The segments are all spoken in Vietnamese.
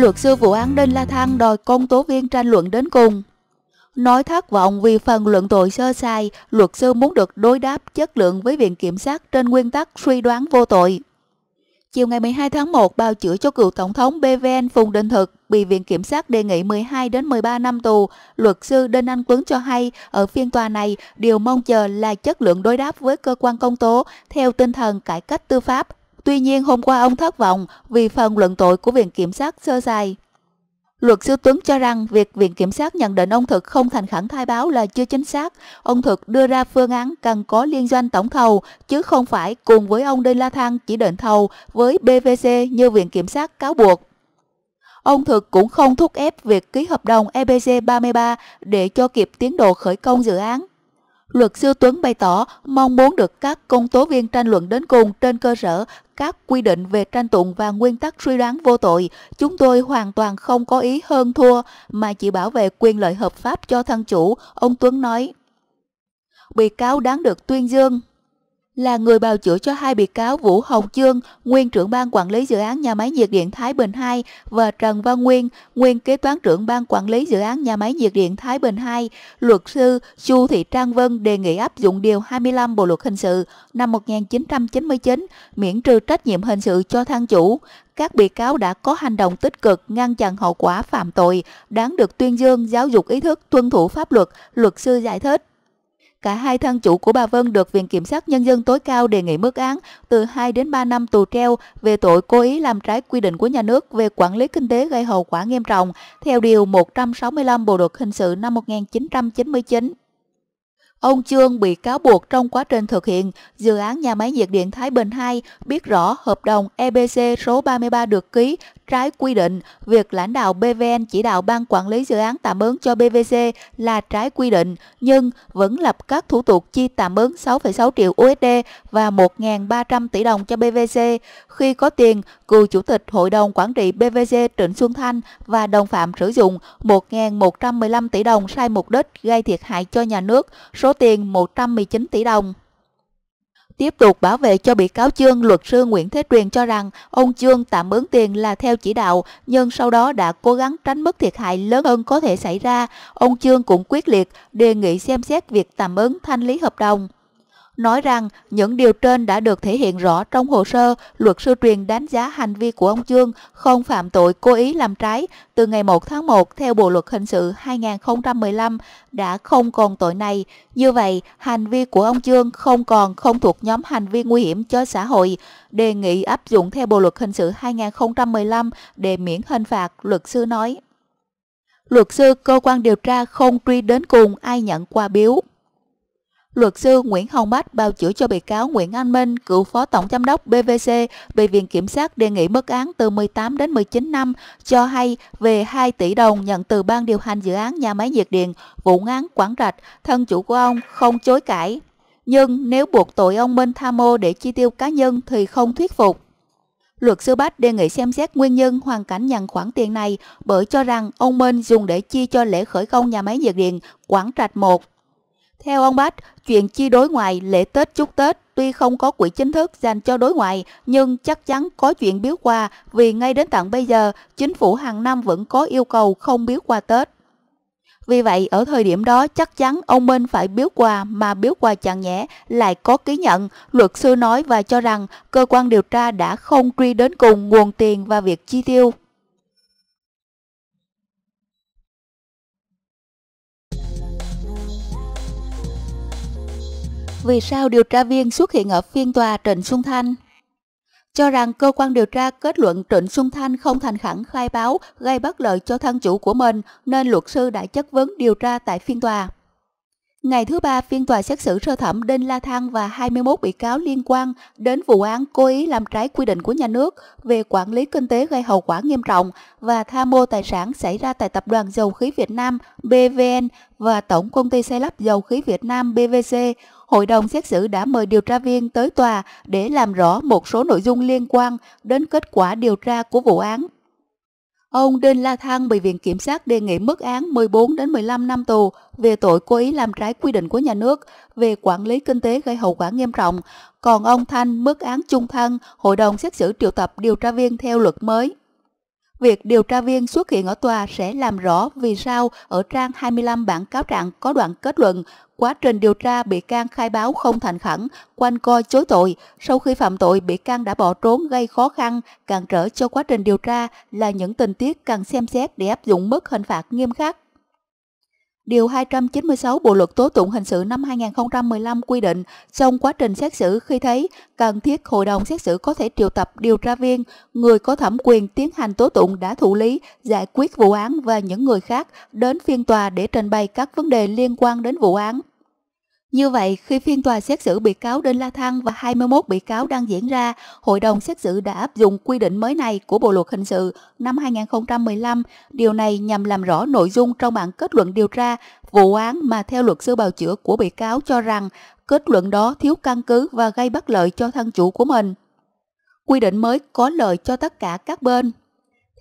luật sư vụ án Đinh La Thăng đòi công tố viên tranh luận đến cùng. Nói thất vọng vì phần luận tội sơ sai, luật sư muốn được đối đáp chất lượng với viện kiểm sát trên nguyên tắc suy đoán vô tội. Chiều ngày 12 tháng 1, bào chữa cho cựu Tổng thống BVN Phùng Đình Thực bị Viện Kiểm sát đề nghị 12 đến 13 năm tù. Luật sư Đinh Anh Tuấn cho hay, ở phiên tòa này, điều mong chờ là chất lượng đối đáp với cơ quan công tố theo tinh thần cải cách tư pháp, Tuy nhiên hôm qua ông thất vọng vì phần luận tội của Viện Kiểm sát sơ sài. Luật sư Tuấn cho rằng việc Viện Kiểm sát nhận định ông Thực không thành khẩn khai báo là chưa chính xác. Ông Thực đưa ra phương án cần có liên doanh tổng thầu, chứ không phải cùng với ông Đinh La Thăng chỉ định thầu với BVC như Viện Kiểm sát cáo buộc. Ông Thực cũng không thúc ép việc ký hợp đồng EPC 33 để cho kịp tiến độ khởi công dự án. Luật sư Tuấn bày tỏ mong muốn được các công tố viên tranh luận đến cùng trên cơ sở các quy định về tranh tụng và nguyên tắc suy đoán vô tội. Chúng tôi hoàn toàn không có ý hơn thua mà chỉ bảo vệ quyền lợi hợp pháp cho thân chủ, ông Tuấn nói. Bị cáo đáng được tuyên dương là người bào chữa cho hai bị cáo Vũ Hồng Chương, nguyên trưởng ban quản lý dự án nhà máy nhiệt điện Thái Bình 2 và Trần Văn Nguyên, nguyên kế toán trưởng ban quản lý dự án nhà máy nhiệt điện Thái Bình 2. Luật sư Chu Thị Trang Vân đề nghị áp dụng điều 25 Bộ luật hình sự năm 1999 miễn trừ trách nhiệm hình sự cho thăng chủ. Các bị cáo đã có hành động tích cực ngăn chặn hậu quả phạm tội, đáng được tuyên dương giáo dục ý thức tuân thủ pháp luật, luật sư giải thích. Cả hai thân chủ của bà Vân được Viện Kiểm sát Nhân dân tối cao đề nghị mức án từ 2 đến 3 năm tù treo về tội cố ý làm trái quy định của nhà nước về quản lý kinh tế gây hậu quả nghiêm trọng theo Điều 165 Bộ Luật Hình sự năm 1999. Ông Trương bị cáo buộc trong quá trình thực hiện dự án nhà máy nhiệt điện Thái Bình 2 biết rõ hợp đồng EBC số 33 được ký trái quy định, việc lãnh đạo BVN chỉ đạo ban quản lý dự án tạm ứng cho BVC là trái quy định, nhưng vẫn lập các thủ tục chi tạm ứng 6,6 triệu USD và 1.300 tỷ đồng cho BVC. Khi có tiền, cựu chủ tịch hội đồng quản trị BVC Trịnh Xuân Thanh và đồng phạm sử dụng 1.115 tỷ đồng sai mục đích gây thiệt hại cho nhà nước. Số số tiền 119 tỷ đồng. Tiếp tục bảo vệ cho bị cáo trương luật sư Nguyễn Thế Truyền cho rằng ông trương tạm ứng tiền là theo chỉ đạo, nhưng sau đó đã cố gắng tránh mức thiệt hại lớn hơn có thể xảy ra. Ông trương cũng quyết liệt đề nghị xem xét việc tạm ứng thanh lý hợp đồng nói rằng những điều trên đã được thể hiện rõ trong hồ sơ luật sư truyền đánh giá hành vi của ông Chương không phạm tội cố ý làm trái từ ngày 1 tháng 1 theo Bộ Luật Hình sự 2015 đã không còn tội này. Như vậy, hành vi của ông Chương không còn không thuộc nhóm hành vi nguy hiểm cho xã hội, đề nghị áp dụng theo Bộ Luật Hình sự 2015 để miễn hình phạt, luật sư nói. Luật sư cơ quan điều tra không truy đến cùng ai nhận quà biếu. Luật sư Nguyễn Hồng Bách bào chữa cho bị cáo Nguyễn Anh Minh, cựu phó tổng giám đốc BVC bị Viện Kiểm sát đề nghị mức án từ 18 đến 19 năm cho hay về 2 tỷ đồng nhận từ ban điều hành dự án nhà máy nhiệt điện vụ án Quảng Rạch, thân chủ của ông không chối cãi. Nhưng nếu buộc tội ông Minh tham mô để chi tiêu cá nhân thì không thuyết phục. Luật sư Bách đề nghị xem xét nguyên nhân hoàn cảnh nhận khoản tiền này bởi cho rằng ông Minh dùng để chi cho lễ khởi công nhà máy nhiệt điện Quảng Trạch 1 theo ông Bách, chuyện chi đối ngoại lễ Tết chúc Tết tuy không có quỹ chính thức dành cho đối ngoại nhưng chắc chắn có chuyện biếu quà vì ngay đến tận bây giờ chính phủ hàng năm vẫn có yêu cầu không biếu quà Tết. Vì vậy, ở thời điểm đó chắc chắn ông Minh phải biếu quà mà biếu quà chẳng nhẽ lại có ký nhận. Luật sư nói và cho rằng cơ quan điều tra đã không truy đến cùng nguồn tiền và việc chi tiêu. vì sao điều tra viên xuất hiện ở phiên tòa Trịnh Xuân Thanh. Cho rằng cơ quan điều tra kết luận Trịnh Xuân Thanh không thành khẩn khai báo gây bất lợi cho thân chủ của mình nên luật sư đã chất vấn điều tra tại phiên tòa. Ngày thứ ba phiên tòa xét xử sơ thẩm Đinh La Thăng và 21 bị cáo liên quan đến vụ án cố ý làm trái quy định của nhà nước về quản lý kinh tế gây hậu quả nghiêm trọng và tham mô tài sản xảy ra tại Tập đoàn Dầu khí Việt Nam BVN và Tổng công ty xây lắp dầu khí Việt Nam BVC hội đồng xét xử đã mời điều tra viên tới tòa để làm rõ một số nội dung liên quan đến kết quả điều tra của vụ án. Ông Đinh La Thăng bị Viện Kiểm sát đề nghị mức án 14 đến 15 năm tù về tội cố ý làm trái quy định của nhà nước về quản lý kinh tế gây hậu quả nghiêm trọng, còn ông Thanh mức án chung thân, hội đồng xét xử triệu tập điều tra viên theo luật mới. Việc điều tra viên xuất hiện ở tòa sẽ làm rõ vì sao ở trang 25 bản cáo trạng có đoạn kết luận quá trình điều tra bị can khai báo không thành khẩn, quanh co chối tội. Sau khi phạm tội, bị can đã bỏ trốn gây khó khăn, cản trở cho quá trình điều tra là những tình tiết cần xem xét để áp dụng mức hình phạt nghiêm khắc. Điều 296 Bộ luật tố tụng hình sự năm 2015 quy định, trong quá trình xét xử khi thấy cần thiết hội đồng xét xử có thể triệu tập điều tra viên, người có thẩm quyền tiến hành tố tụng đã thụ lý, giải quyết vụ án và những người khác đến phiên tòa để trình bày các vấn đề liên quan đến vụ án. Như vậy, khi phiên tòa xét xử bị cáo Đinh La Thăng và 21 bị cáo đang diễn ra, hội đồng xét xử đã áp dụng quy định mới này của Bộ luật hình sự năm 2015. Điều này nhằm làm rõ nội dung trong bản kết luận điều tra vụ án mà theo luật sư bào chữa của bị cáo cho rằng kết luận đó thiếu căn cứ và gây bất lợi cho thân chủ của mình. Quy định mới có lợi cho tất cả các bên,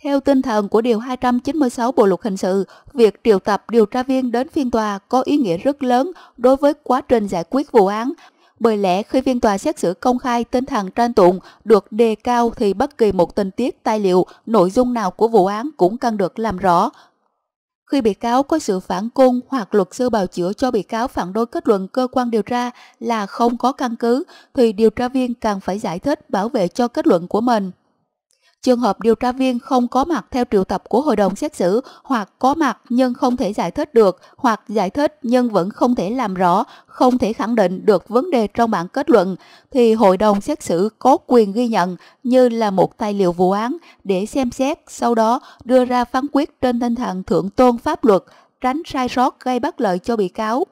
theo tinh thần của Điều 296 Bộ Luật Hình sự, việc triệu tập điều tra viên đến phiên tòa có ý nghĩa rất lớn đối với quá trình giải quyết vụ án. Bởi lẽ khi phiên tòa xét xử công khai tinh thần tranh tụng được đề cao thì bất kỳ một tình tiết tài liệu, nội dung nào của vụ án cũng cần được làm rõ, khi bị cáo có sự phản cung hoặc luật sư bào chữa cho bị cáo phản đối kết luận cơ quan điều tra là không có căn cứ thì điều tra viên càng phải giải thích bảo vệ cho kết luận của mình trường hợp điều tra viên không có mặt theo triệu tập của hội đồng xét xử hoặc có mặt nhưng không thể giải thích được hoặc giải thích nhưng vẫn không thể làm rõ, không thể khẳng định được vấn đề trong bản kết luận thì hội đồng xét xử có quyền ghi nhận như là một tài liệu vụ án để xem xét, sau đó đưa ra phán quyết trên tinh thần thượng tôn pháp luật, tránh sai sót gây bất lợi cho bị cáo.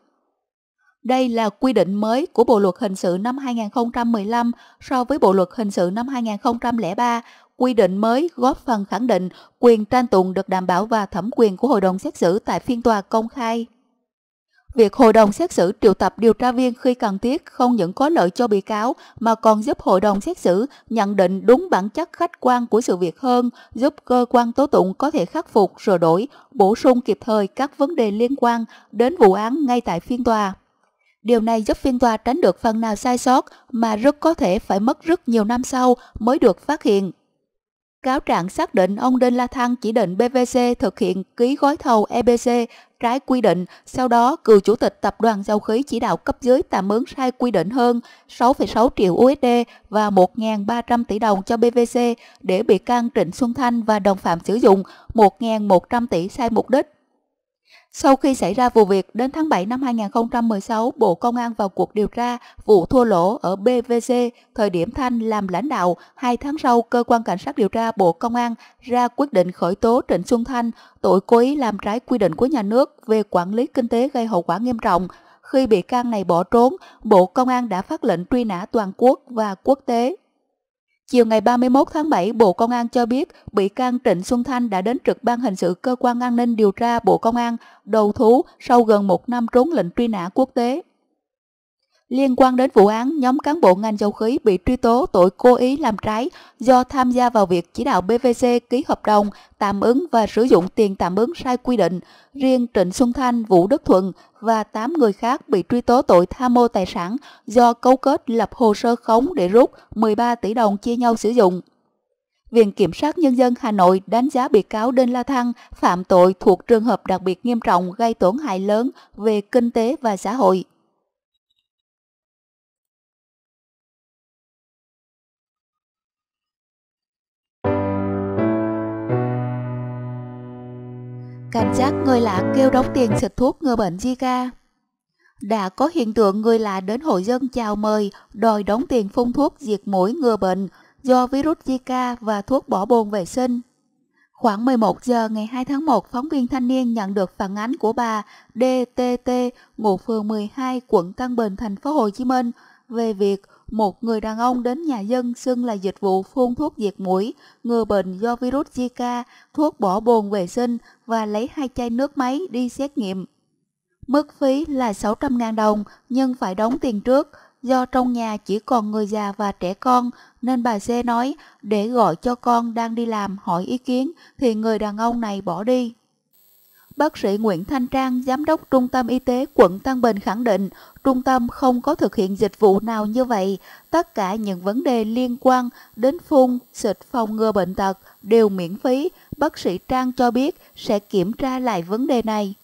Đây là quy định mới của Bộ luật hình sự năm 2015 so với Bộ luật hình sự năm 2003 quy định mới góp phần khẳng định quyền tranh tụng được đảm bảo và thẩm quyền của hội đồng xét xử tại phiên tòa công khai. Việc hội đồng xét xử triệu tập điều tra viên khi cần thiết không những có lợi cho bị cáo mà còn giúp hội đồng xét xử nhận định đúng bản chất khách quan của sự việc hơn, giúp cơ quan tố tụng có thể khắc phục, sửa đổi, bổ sung kịp thời các vấn đề liên quan đến vụ án ngay tại phiên tòa. Điều này giúp phiên tòa tránh được phần nào sai sót mà rất có thể phải mất rất nhiều năm sau mới được phát hiện. Cáo trạng xác định ông Đinh La Thăng chỉ định BVC thực hiện ký gói thầu EBC trái quy định, sau đó cựu chủ tịch tập đoàn dầu khí chỉ đạo cấp dưới tạm ứng sai quy định hơn 6,6 triệu USD và 1.300 tỷ đồng cho BVC để bị can Trịnh Xuân Thanh và đồng phạm sử dụng 1.100 tỷ sai mục đích. Sau khi xảy ra vụ việc, đến tháng 7 năm 2016, Bộ Công an vào cuộc điều tra vụ thua lỗ ở BVC, thời điểm Thanh làm lãnh đạo. Hai tháng sau, Cơ quan Cảnh sát điều tra Bộ Công an ra quyết định khởi tố Trịnh Xuân Thanh tội cố ý làm trái quy định của nhà nước về quản lý kinh tế gây hậu quả nghiêm trọng. Khi bị can này bỏ trốn, Bộ Công an đã phát lệnh truy nã toàn quốc và quốc tế Chiều ngày 31 tháng 7, Bộ Công an cho biết bị can Trịnh Xuân Thanh đã đến trực ban hình sự Cơ quan An ninh Điều tra Bộ Công an đầu thú sau gần một năm trốn lệnh truy nã quốc tế liên quan đến vụ án nhóm cán bộ ngành dầu khí bị truy tố tội cố ý làm trái do tham gia vào việc chỉ đạo BVC ký hợp đồng tạm ứng và sử dụng tiền tạm ứng sai quy định. Riêng Trịnh Xuân Thanh, Vũ Đức Thuận và 8 người khác bị truy tố tội tham mô tài sản do cấu kết lập hồ sơ khống để rút 13 tỷ đồng chia nhau sử dụng. Viện Kiểm sát Nhân dân Hà Nội đánh giá bị cáo Đinh La Thăng phạm tội thuộc trường hợp đặc biệt nghiêm trọng gây tổn hại lớn về kinh tế và xã hội. cảm giác người lạ kêu đóng tiền xịt thuốc ngừa bệnh Zika. Đã có hiện tượng người lạ đến hội dân chào mời, đòi đóng tiền phun thuốc diệt mũi ngừa bệnh do virus Zika và thuốc bỏ bồn vệ sinh. Khoảng 11 giờ ngày 2 tháng 1, phóng viên thanh niên nhận được phản ánh của bà DTT, ngụ phường 12, quận Tân Bình, thành phố Hồ Chí Minh về việc một người đàn ông đến nhà dân xưng là dịch vụ phun thuốc diệt mũi, ngừa bệnh do virus Zika, thuốc bỏ bồn vệ sinh và lấy hai chai nước máy đi xét nghiệm. Mức phí là 600.000 đồng nhưng phải đóng tiền trước. Do trong nhà chỉ còn người già và trẻ con nên bà C nói để gọi cho con đang đi làm hỏi ý kiến thì người đàn ông này bỏ đi. Bác sĩ Nguyễn Thanh Trang, Giám đốc Trung tâm Y tế quận Tân Bình khẳng định trung tâm không có thực hiện dịch vụ nào như vậy. Tất cả những vấn đề liên quan đến phun, xịt phòng ngừa bệnh tật đều miễn phí. Bác sĩ Trang cho biết sẽ kiểm tra lại vấn đề này.